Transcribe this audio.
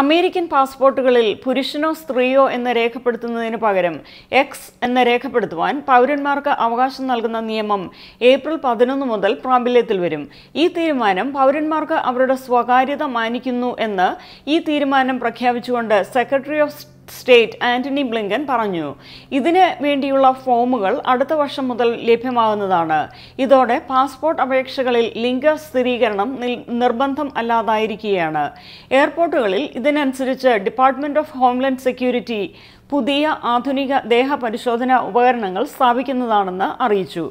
American പാസ്പോർട്ടുകളിൽ പുരുഷനോ സ്ത്രീയോ എന്ന് രേഖപ്പെടുത്തുന്നതിന് പകരം X എന്ന് രേഖപ്പെടുത്തുവാൻ പൗരന്മാർക്ക് അവകാശം നൽകുന്ന നിയമം ഏപ്രിൽ പതിനൊന്ന് മുതൽ പ്രാബല്യത്തിൽ വരും ഈ തീരുമാനം പൗരന്മാർക്ക് അവരുടെ സ്വകാര്യത മാനിക്കുന്നു എന്ന് ഈ തീരുമാനം പ്രഖ്യാപിച്ചുകൊണ്ട് secretary of state Antony Blinken പറഞ്ഞു ഇതിന് വേണ്ടിയുള്ള ഫോമുകൾ അടുത്ത വർഷം മുതൽ ലഭ്യമാകുന്നതാണ് ഇതോടെ പാസ്പോർട്ട് അപേക്ഷകളിൽ ലിംഗ സ്ഥിരീകരണം നിർബന്ധം അല്ലാതായിരിക്കുകയാണ് എയർപോർട്ടുകളിൽ ഇതിനനുസരിച്ച് ഡിപ്പാർട്ട്മെന്റ് ഓഫ് ഹോംലാൻഡ് സെക്യൂരിറ്റി പുതിയ ആധുനിക ദേഹ ഉപകരണങ്ങൾ സ്ഥാപിക്കുന്നതാണെന്ന് അറിയിച്ചു